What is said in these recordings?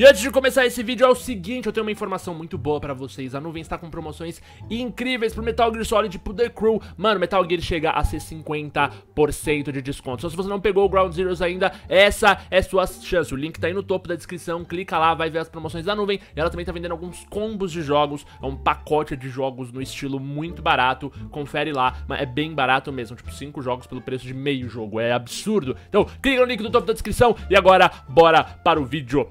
E antes de começar esse vídeo é o seguinte, eu tenho uma informação muito boa pra vocês. A Nuvem está com promoções incríveis pro Metal Gear Solid e pro The Crew. Mano, Metal Gear chega a ser 50% de desconto. Só se você não pegou o Ground Zeroes ainda, essa é sua chance. O link tá aí no topo da descrição, clica lá, vai ver as promoções da Nuvem. E ela também tá vendendo alguns combos de jogos, é um pacote de jogos no estilo muito barato. Confere lá, mas é bem barato mesmo, tipo 5 jogos pelo preço de meio jogo, é absurdo. Então, clica no link no topo da descrição e agora bora para o vídeo.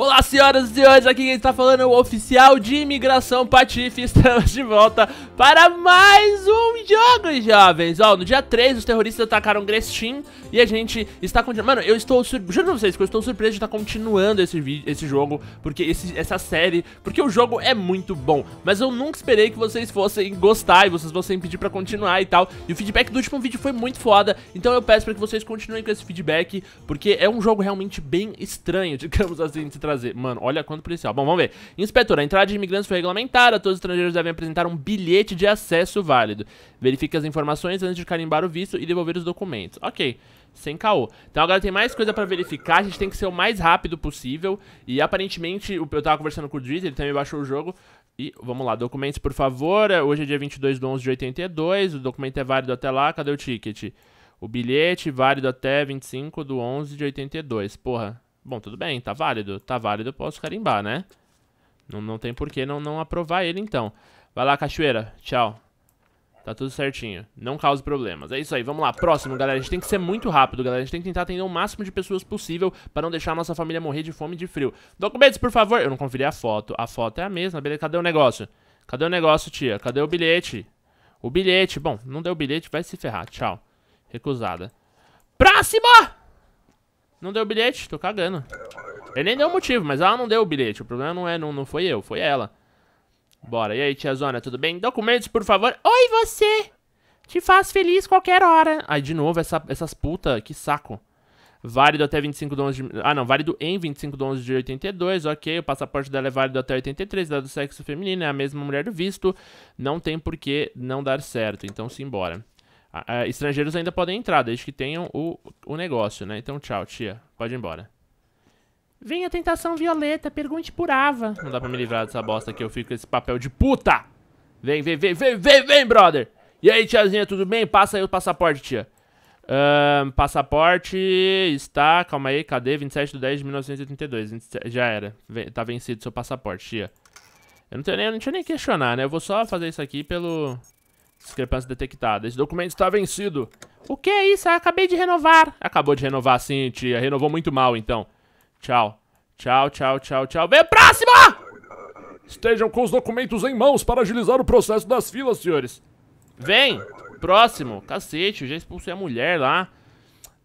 Olá senhoras e senhores, aqui quem está falando é o oficial de imigração Patife Estamos de volta para mais um jogo, jovens Ó, no dia 3 os terroristas atacaram Grestin E a gente está continuando... Mano, eu estou... Juro pra vocês que eu estou surpreso de estar continuando esse, vídeo, esse jogo Porque esse, essa série... Porque o jogo é muito bom Mas eu nunca esperei que vocês fossem gostar E vocês fossem pedir pra continuar e tal E o feedback do último vídeo foi muito foda Então eu peço pra que vocês continuem com esse feedback Porque é um jogo realmente bem estranho, digamos assim Se trazer. Mano, olha quanto policial. Bom, vamos ver. Inspetora, a entrada de imigrantes foi regulamentada. Todos os estrangeiros devem apresentar um bilhete de acesso válido. Verifique as informações antes de carimbar o visto e devolver os documentos. Ok. Sem caô. Então agora tem mais coisa pra verificar, a gente tem que ser o mais rápido possível. E aparentemente, eu tava conversando com o Drizzy, ele também baixou o jogo. E vamos lá, documentos por favor. Hoje é dia 22 de 11 de 82, o documento é válido até lá, cadê o ticket? O bilhete válido até 25 de 11 de 82. Porra, Bom, tudo bem, tá válido. Tá válido, eu posso carimbar, né? Não, não tem porquê não, não aprovar ele, então. Vai lá, cachoeira. Tchau. Tá tudo certinho. Não cause problemas. É isso aí, vamos lá. Próximo, galera. A gente tem que ser muito rápido, galera. A gente tem que tentar atender o máximo de pessoas possível para não deixar a nossa família morrer de fome e de frio. Documentos, por favor. Eu não conferi a foto. A foto é a mesma, beleza? Cadê o negócio? Cadê o negócio, tia? Cadê o bilhete? O bilhete. Bom, não deu o bilhete, vai se ferrar. Tchau. Recusada. Próximo! Não deu bilhete, tô cagando. Ele nem deu motivo, mas ela não deu o bilhete. O problema não, é, não, não foi eu, foi ela. Bora, e aí, tia Zona, tudo bem? Documentos, por favor. Oi, você! Te faz feliz qualquer hora. Ai, de novo, essa, essas puta, que saco. Válido até 25 de de... Ah, não, válido em 25 de de 82, ok. O passaporte dela é válido até 83, dado o sexo feminino, é a mesma mulher do visto. Não tem por que não dar certo, então simbora estrangeiros ainda podem entrar, desde que tenham o, o negócio, né? Então, tchau, tia. Pode ir embora. Venha tentação violeta, pergunte por Ava. Não dá pra me livrar dessa bosta aqui, eu fico com esse papel de puta! Vem, vem, vem, vem, vem, vem, brother! E aí, tiazinha, tudo bem? Passa aí o passaporte, tia. passaporte está. Calma aí, cadê? 27 de 10 de 1982. já era. Vem, tá vencido seu passaporte, tia. Eu não, tenho nem, eu não tinha nem questionar, né? Eu vou só fazer isso aqui pelo. Discrepância detectada. Esse documento está vencido. O que é isso? Eu acabei de renovar. Acabou de renovar, sim, tia. Renovou muito mal, então. Tchau. Tchau, tchau, tchau, tchau. Vem próximo! Estejam com os documentos em mãos para agilizar o processo das filas, senhores. Vem! Próximo. Cacete, eu já expulsei a mulher lá.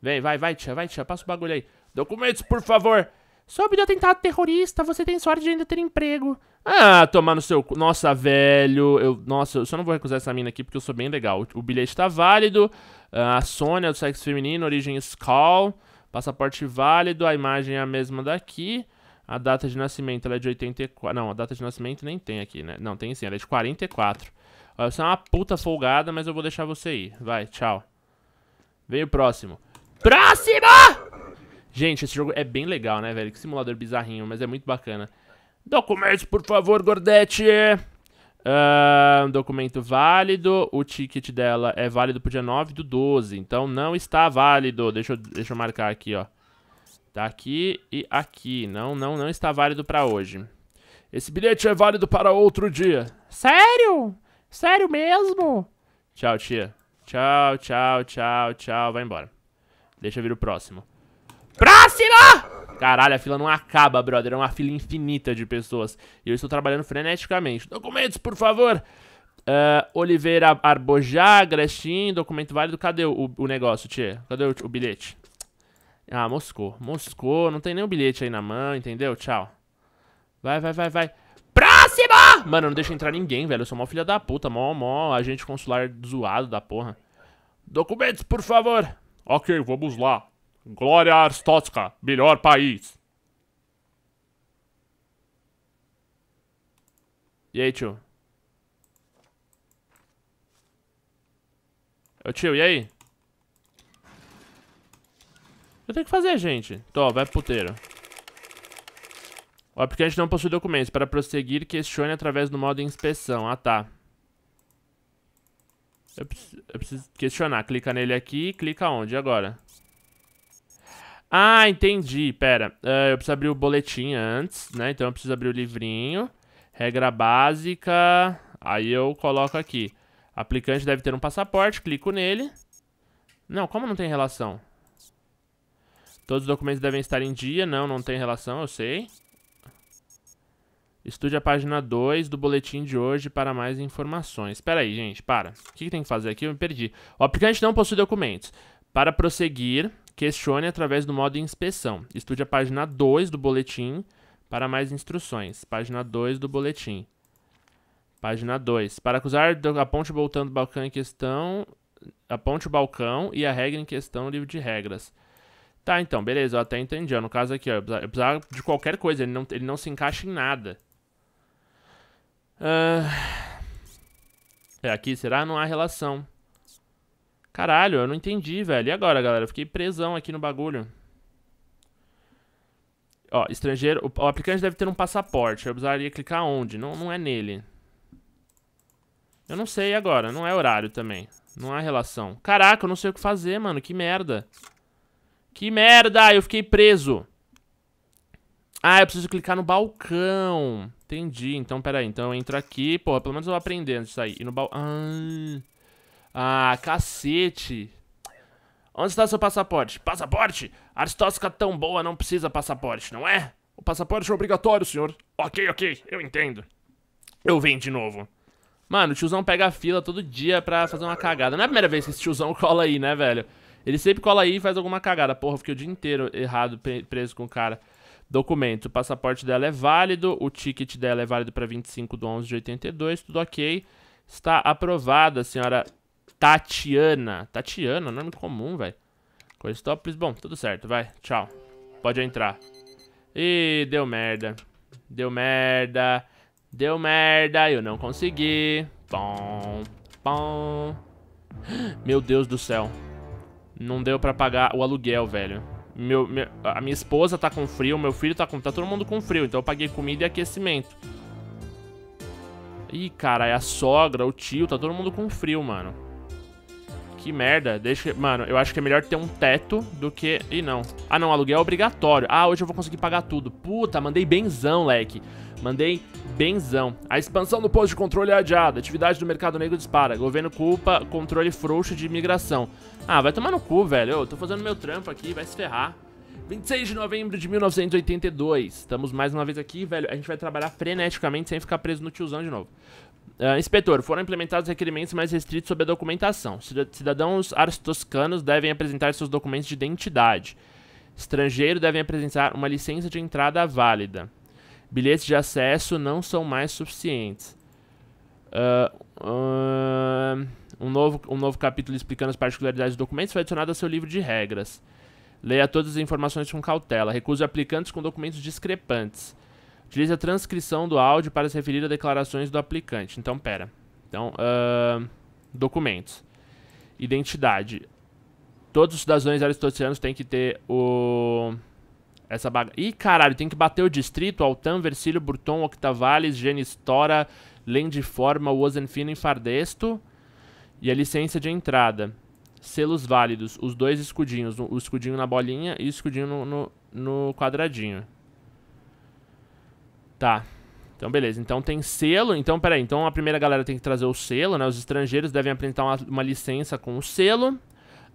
Vem, vai, vai, tia, vai, tia. Passa o bagulho aí. Documentos, por favor. Sobre o atentado terrorista, você tem sorte de ainda ter emprego. Ah, tomar no seu... Nossa, velho. Eu... Nossa, eu só não vou recusar essa mina aqui porque eu sou bem legal. O bilhete tá válido. Ah, a Sônia do sexo feminino, origem Skull. Passaporte válido, a imagem é a mesma daqui. A data de nascimento ela é de 84. Não, a data de nascimento nem tem aqui, né? Não, tem sim, ela é de 44. Olha, você é uma puta folgada, mas eu vou deixar você ir. Vai, tchau. Vem o próximo. Próximo! Gente, esse jogo é bem legal, né, velho? Que simulador bizarrinho, mas é muito bacana. Documentos, por favor, Gordete! Uh, documento válido. O ticket dela é válido pro dia 9 do 12. Então não está válido. Deixa eu, deixa eu marcar aqui, ó. Tá aqui e aqui. Não, não, não está válido para hoje. Esse bilhete é válido para outro dia. Sério? Sério mesmo? Tchau, tia. Tchau, tchau, tchau, tchau. Vai embora. Deixa eu vir o próximo. Próxima! Caralho, a fila não acaba, brother. É uma fila infinita de pessoas. E eu estou trabalhando freneticamente. Documentos, por favor! Uh, Oliveira Arbojá, Grestin, documento válido. Cadê o, o negócio, tia? Cadê o, o, bilhete? Ah, Moscou. Moscou, não tem o bilhete aí na mão, entendeu? Tchau. Vai, vai, vai, vai. Próximo! Mano, não deixa entrar ninguém, velho. Eu sou mó filha da puta, mó, mó agente consular zoado da porra. Documentos, por favor. Ok, vamos lá. Glória Arstotska, melhor país. E aí, tio? Ô tio, e aí? Eu tenho que fazer, gente. Tô, vai pro puteiro. É o aplicante não possui documentos. Para prosseguir, questione através do modo inspeção. Ah, tá. Eu, preciso questionar. Clica nele aqui clica onde? agora? Ah, entendi. Pera. Uh, eu preciso abrir o boletim antes, né? Então eu preciso abrir o livrinho. Regra básica. Aí eu coloco aqui. Aplicante deve ter um passaporte. Clico nele. Não, como não tem relação? Todos os documentos devem estar em dia. Não, não tem relação, eu sei. Estude a página 2 do boletim de hoje para mais informações. Espera aí, gente, para. O que tem que fazer aqui? Eu me perdi. O aplicante não possui documentos. Para prosseguir, Questione através do modo inspeção. Estude a página 2 do boletim para mais instruções. Página 2 do boletim. Página 2. Para acusar a ponte voltando do balcão em questão, a o balcão e a regra em questão, livro de regras. Tá, então, beleza, eu até entendi. no caso aqui, ó, eu precisava de qualquer coisa, ele não, ele não se encaixa em nada. Uh... É, aqui, será? Não há relação. Caralho, eu não entendi, velho. E agora, galera? Eu fiquei presão aqui no bagulho. Ó, estrangeiro. O, o aplicante deve ter um passaporte. Eu precisaria clicar onde? Não, não é nele. Eu não sei agora. Não é horário também. Não há relação. Caraca, eu não sei o que fazer, mano. Que merda. Que merda! Eu fiquei preso. Ah, eu preciso clicar no balcão. Entendi. Então, peraí. Então eu entro aqui. Pô, pelo menos eu vou aprender antes de sair. E no balcão... Ah... Ah, cacete. Onde está seu passaporte? Passaporte? Aristótica tão boa não precisa passaporte, não é? O passaporte é obrigatório, senhor. Ok, ok, eu entendo. Eu venho de novo. Mano, o tiozão pega a fila todo dia pra fazer uma cagada. Não é a primeira vez que esse tiozão cola aí, né, velho? Ele sempre cola aí e faz alguma cagada. Porra, fiquei o dia inteiro errado, preso com o cara. Documento, o passaporte dela é válido, o ticket dela é válido pra 25 de 11 de 82, tudo ok. Está aprovada, senhora Tatiana. Tatiana, nome comum, velho. Coisa tops. Bom, tudo certo, vai. Tchau. Pode entrar. Ih, deu merda. Deu merda. Deu merda. Eu não consegui. Pom, pom. Meu Deus do céu. Não deu pra pagar o aluguel, velho. Meu, meu, a minha esposa tá com frio, meu filho tá com... Tá todo mundo com frio, então eu paguei comida e aquecimento. Ih, cara, é a sogra, o tio, tá todo mundo com frio, mano. Que merda. Deixa. Mano, eu acho que é melhor ter um teto do que. E não. Ah, não. Aluguel é obrigatório. Ah, hoje eu vou conseguir pagar tudo. Puta, mandei benzão, leque. Mandei benzão. A expansão do posto de controle é adiada. Atividade do mercado negro dispara. Governo culpa controle frouxo de imigração. Ah, vai tomar no cu, velho. Eu tô fazendo meu trampo aqui, vai se ferrar. 26 de novembro de 1982. Estamos mais uma vez aqui, velho. A gente vai trabalhar freneticamente sem ficar preso no tiozão de novo. Uh, inspetor, foram implementados requerimentos mais restritos sobre a documentação. Cidadãos arstoscanos devem apresentar seus documentos de identidade. Estrangeiro devem apresentar uma licença de entrada válida. Bilhetes de acesso não são mais suficientes. Uh, uh, um, novo, um novo capítulo explicando as particularidades dos documentos foi adicionado ao seu livro de regras. Leia todas as informações com cautela. Recuse aplicantes com documentos discrepantes. Utilize a transcrição do áudio para se referir a declarações do aplicante. Então, pera. Então, uh, documentos. Identidade. Todos os cidadãos aristotelianos têm que ter o... Essa baga... Ih, caralho, tem que bater o distrito, Altan, Versílio, Burton, Octavales, Genistora, Lendiforma, Wozenfino e Fardesto. E a licença de entrada. Selos válidos, os dois escudinhos, o escudinho na bolinha e o escudinho no, no, no quadradinho. Tá. Então, beleza. Então tem selo. Então, peraí. Então a primeira galera tem que trazer o selo, né? Os estrangeiros devem apresentar uma, uma licença com o selo.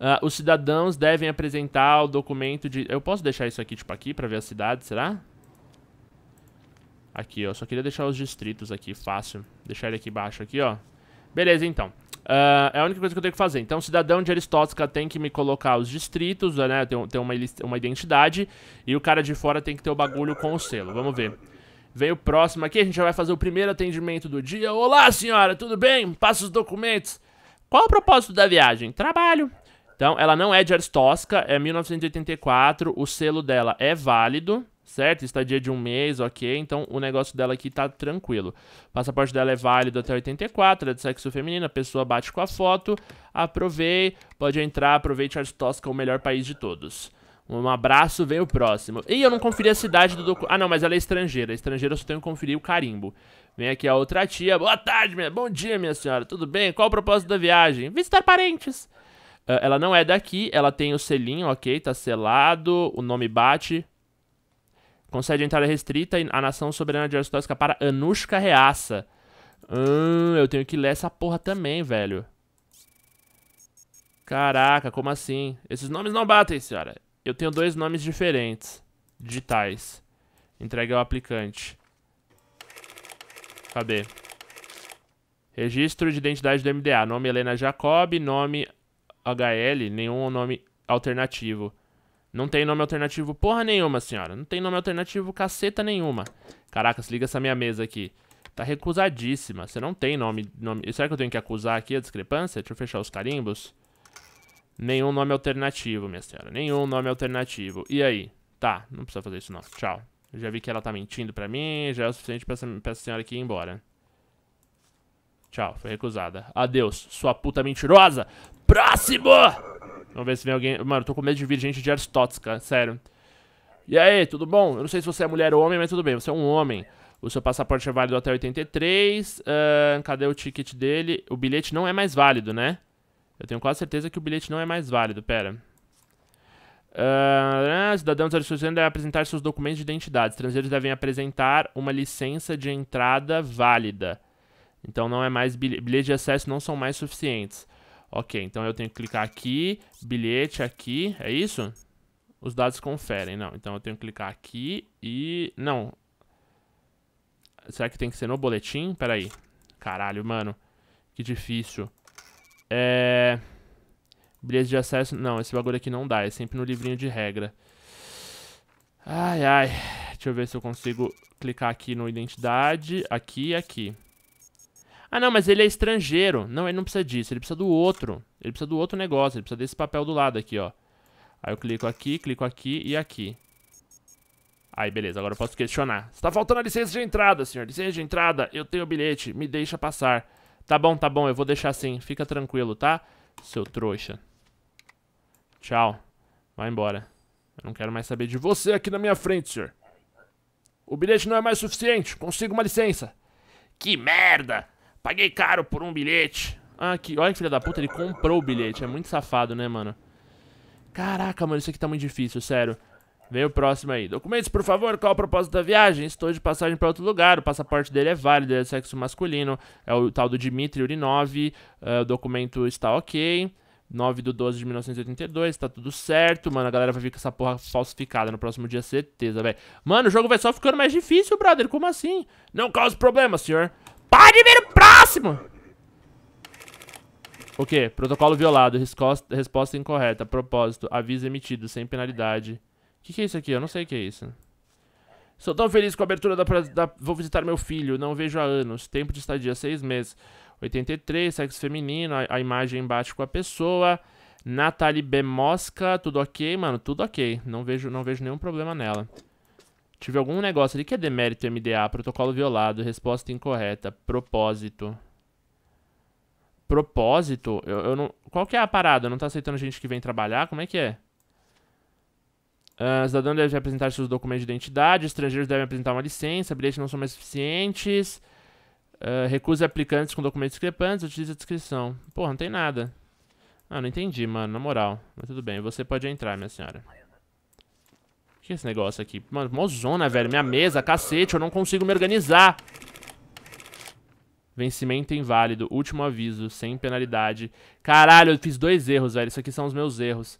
Uh, os cidadãos devem apresentar o documento de... Eu posso deixar isso aqui, tipo, aqui pra ver a cidade, será? Aqui, ó. Só queria deixar os distritos aqui, fácil. Deixar ele aqui embaixo, aqui, ó. Beleza, então. Uh, é a única coisa que eu tenho que fazer. Então, o cidadão de Aristótica tem que me colocar os distritos, né? Tem, tem uma, uma identidade. E o cara de fora tem que ter o bagulho com o selo. Vamos ver. Veio próximo aqui, a gente já vai fazer o primeiro atendimento do dia. Olá, senhora, tudo bem? Passa os documentos. Qual o propósito da viagem? Trabalho. Então, ela não é de Aristosca, é 1984, o selo dela é válido, certo? Estadia de um mês, ok, então o negócio dela aqui tá tranquilo. O passaporte dela é válido até 84, é de sexo feminino, a pessoa bate com a foto, aprovei, pode entrar, aproveite Aristosca, é o melhor país de todos. Um abraço, vem o próximo. Ih, eu não conferi a cidade do documento. Ah, não, mas ela é estrangeira. Estrangeira eu só tenho que conferir o carimbo. Vem aqui a outra tia. Boa tarde, minha. Bom dia, minha senhora. Tudo bem? Qual o propósito da viagem? Visitar parentes. Uh, ela não é daqui. Ela tem o selinho, ok. Tá selado. O nome bate. Concede entrada restrita à nação soberana de Aristóteles para Anushka Reaça. Hum, eu tenho que ler essa porra também, velho. Caraca, como assim? Esses nomes não batem, senhora. Eu tenho dois nomes diferentes, digitais. Entregue ao aplicante. Cadê? Registro de identidade do MDA. Nome Helena Jacob, nome HL, nenhum nome alternativo. Não tem nome alternativo porra nenhuma, senhora. Não tem nome alternativo caceta nenhuma. Caraca, se liga essa minha mesa aqui. Tá recusadíssima. Você não tem nome, nome... Será que eu tenho que acusar aqui a discrepância? Deixa eu fechar os carimbos. Nenhum nome alternativo, minha senhora. Nenhum nome alternativo. E aí? Tá, não precisa fazer isso não. Tchau. Eu já vi que ela tá mentindo pra mim, já é o suficiente pra essa, pra essa senhora aqui ir embora. Tchau, foi recusada. Adeus, sua puta mentirosa! Próximo! Vamos ver se vem alguém... Mano, tô com medo de vir gente de Aristóteles, cara, sério. E aí, tudo bom? Eu não sei se você é mulher ou homem, mas tudo bem, você é um homem. O seu passaporte é válido até 83. Uh, cadê o ticket dele? O bilhete não é mais válido, né? Eu tenho quase certeza que o bilhete não é mais válido, pera. Uh, cidadãos argentinos devem apresentar seus documentos de identidade. Estrangeiros devem apresentar uma licença de entrada válida. Então não é mais bilhete, bilhete de acesso não são mais suficientes. Ok, então eu tenho que clicar aqui, bilhete aqui, é isso? Os dados conferem, não. Então eu tenho que clicar aqui e... Não. Será que tem que ser no boletim? Peraí. Caralho, mano. Que difícil. É... Bilhete de acesso. Não, esse bagulho aqui não dá. É sempre no livrinho de regra. Ai, ai. Deixa eu ver se eu consigo clicar aqui no identidade. Aqui e aqui. Ah, não, mas ele é estrangeiro. Não, ele não precisa disso. Ele precisa do outro. Ele precisa do outro negócio. Ele precisa desse papel do lado aqui, ó. Aí eu clico aqui, clico aqui e aqui. Aí, beleza. Agora eu posso questionar. Está faltando a licença de entrada, senhor. Licença de entrada. Eu tenho o bilhete. Me deixa passar. Tá bom, tá bom, eu vou deixar assim. Fica tranquilo, tá? Seu trouxa. Tchau. Vai embora. Eu não quero mais saber de você aqui na minha frente, senhor. O bilhete não é mais suficiente. Consigo uma licença. Que merda! Paguei caro por um bilhete. Ah, Olha que filho da puta, ele comprou o bilhete. É muito safado, né, mano? Caraca, mano, isso aqui tá muito difícil, sério. Vem o próximo aí. Documentos, por favor, qual é o propósito da viagem? Estou de passagem para outro lugar, o passaporte dele é válido, ele é sexo masculino, é o tal do Dmitry Urinov, uh, o documento está ok. 9 de 12 de 1982, Está tudo certo. Mano, a galera vai vir com essa porra falsificada no próximo dia, certeza, velho. Mano, o jogo vai só ficando mais difícil, brother, como assim? Não cause problema, senhor. Pode vir o próximo! O quê? Protocolo violado, resposta, resposta incorreta, propósito, aviso emitido, sem penalidade que, que é isso aqui? Eu não sei o que é isso. Sou tão feliz com a abertura da, da, Vou visitar meu filho, não vejo há anos. Tempo de estadia, seis meses. 83, sexo feminino, a, a imagem bate com a pessoa. natalie Bemosca, tudo ok, mano? Tudo ok. Não vejo, não vejo nenhum problema nela. Tive algum negócio ali que é demérito MDA, protocolo violado, resposta incorreta, propósito. Propósito? Eu, eu não... Qual que é a parada? Não tá aceitando gente que vem trabalhar? Como é que é? Uh, cidadão deve apresentar seus documentos de identidade, estrangeiros devem apresentar uma licença, bilhetes não são mais suficientes. Uh, recusa aplicantes com documentos discrepantes, utiliza a descrição. Porra, não tem nada. Ah, não entendi, mano, na moral. Mas tudo bem, você pode entrar, minha senhora. O que é esse negócio aqui? Mano, mozona, velho. Minha mesa, cacete, eu não consigo me organizar. Vencimento inválido, último aviso, sem penalidade. Caralho, eu fiz dois erros, velho. Isso aqui são os meus erros.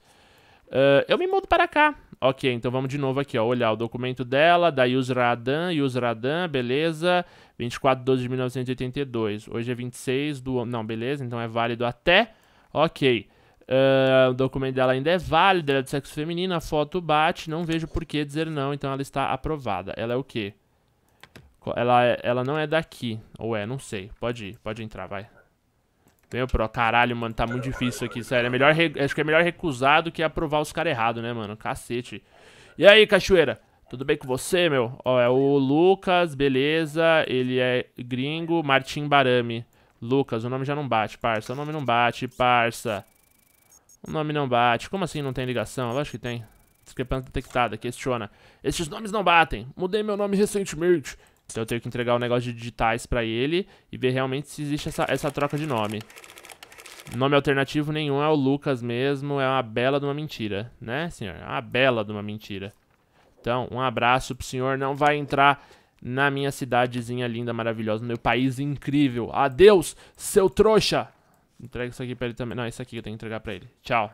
Uh, eu me mudo para cá. Ok, então vamos de novo aqui, ó, olhar o documento dela, da Yusra Adan, Yusra Adan, beleza, 24 de 12 de 1982, hoje é 26 do... não, beleza, então é válido até, ok, uh, o documento dela ainda é válido, ela é de sexo feminino, a foto bate, não vejo por que dizer não, então ela está aprovada, ela é o quê? Ela, é, ela não é daqui, ou é, não sei, pode ir, pode entrar, vai, Vem Pro caralho, mano, tá muito difícil aqui, sério. É melhor, re... acho que é melhor recusar do que aprovar os caras errados, né, mano? Cacete. E aí, Cachoeira? Tudo bem com você, meu? Ó, é o Lucas, beleza. Ele é gringo, Martim Barami. Lucas, o nome já não bate, parça. O nome não bate, parça. O nome não bate. Como assim não tem ligação? Eu acho que tem. Discrepância detectada, questiona. Estes nomes não batem. Mudei meu nome recentemente. Então eu tenho que entregar o um negócio de digitais pra ele e ver realmente se existe essa, essa troca de nome. Nome alternativo nenhum é o Lucas mesmo, é uma bela de uma mentira, né, senhor? É uma bela de uma mentira. Então, um abraço pro senhor, não vai entrar na minha cidadezinha linda, maravilhosa, no meu país incrível. Adeus, seu trouxa! Entrega isso aqui pra ele também. Não, isso aqui eu tenho que entregar pra ele. Tchau.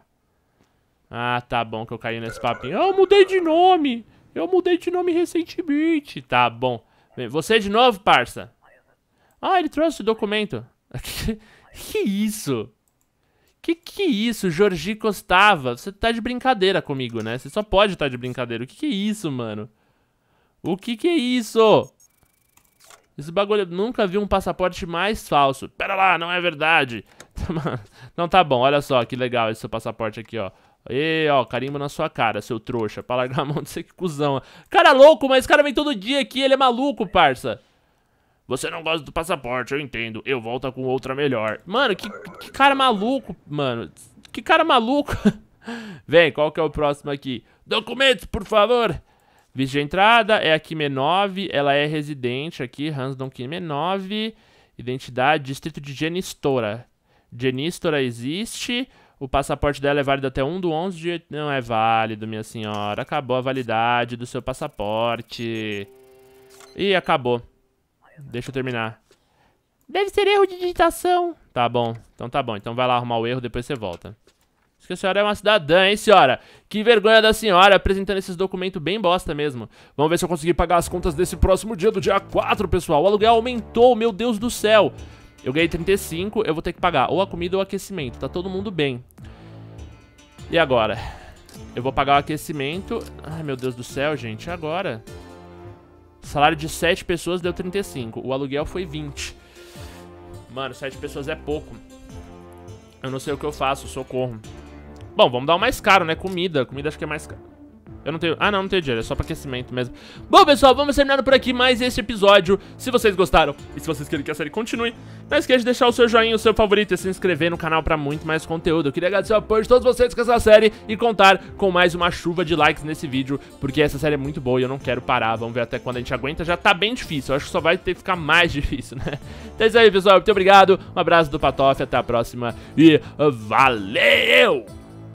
Ah, tá bom que eu caí nesse papinho. Eu mudei de nome! Eu mudei de nome recentemente. Tá bom. Você de novo, parça. Ah, ele trouxe o documento. que, isso? Que que isso, Jorgi Costava? Você tá de brincadeira comigo, né? Você só pode estar tá de brincadeira. O que que é isso, mano? O que que é isso? Esse bagulho, eu nunca vi um passaporte mais falso. Pera lá, não é verdade. Não, tá bom, olha só que legal esse seu passaporte aqui, ó. E, ó, carimbo na sua cara, seu trouxa. Pra largar a mão de você, que cuzão. Cara louco, mas esse cara vem todo dia aqui, ele é maluco, parça. Você não gosta do passaporte, eu entendo. Eu volto com outra melhor. Mano, que, que cara maluco, mano. Que cara maluco. Vem, qual que é o próximo aqui? Documentos, por favor. Visto de entrada, é a Kime 9. Ela é residente aqui, Hansdon Kime 9. Identidade, distrito de Genistora. Genistora existe. O passaporte dela é válido até 1 do 11 de... Não é válido, minha senhora. Acabou a validade do seu passaporte. E acabou. Deixa eu terminar. Deve ser erro de digitação. Tá bom. Então tá bom. Então vai lá arrumar o erro, depois você volta. Diz que a senhora é uma cidadã, hein, senhora? Que vergonha da senhora apresentando esses documentos bem bosta mesmo. Vamos ver se eu consegui pagar as contas desse próximo dia do dia 4, pessoal. O aluguel aumentou, meu Deus do céu. Eu ganhei 35, eu vou ter que pagar ou a comida ou o aquecimento. Tá todo mundo bem. E agora? Eu vou pagar o aquecimento. Ai, meu Deus do céu, gente. E agora? Salário de 7 pessoas deu 35. O aluguel foi 20. Mano, 7 pessoas é pouco. Eu não sei o que eu faço, socorro. Bom, vamos dar o mais caro, né? Comida. Comida acho que é mais caro. Eu não tenho... Ah, não, não tenho dinheiro. É só pra aquecimento mesmo. Bom, pessoal, vamos terminando por aqui mais este episódio. Se vocês gostaram e se vocês querem que a série continue, não esqueça de deixar o seu joinha, o seu favorito e se inscrever no canal pra muito mais conteúdo. Eu queria agradecer o apoio de todos vocês com essa série e contar com mais uma chuva de likes nesse vídeo, porque essa série é muito boa e eu não quero parar. Vamos ver até quando a gente aguenta. Já tá bem difícil. Eu acho que só vai ter que ficar mais difícil, né? Então é isso aí, pessoal. Muito obrigado. Um abraço do Patof. Até a próxima e valeu!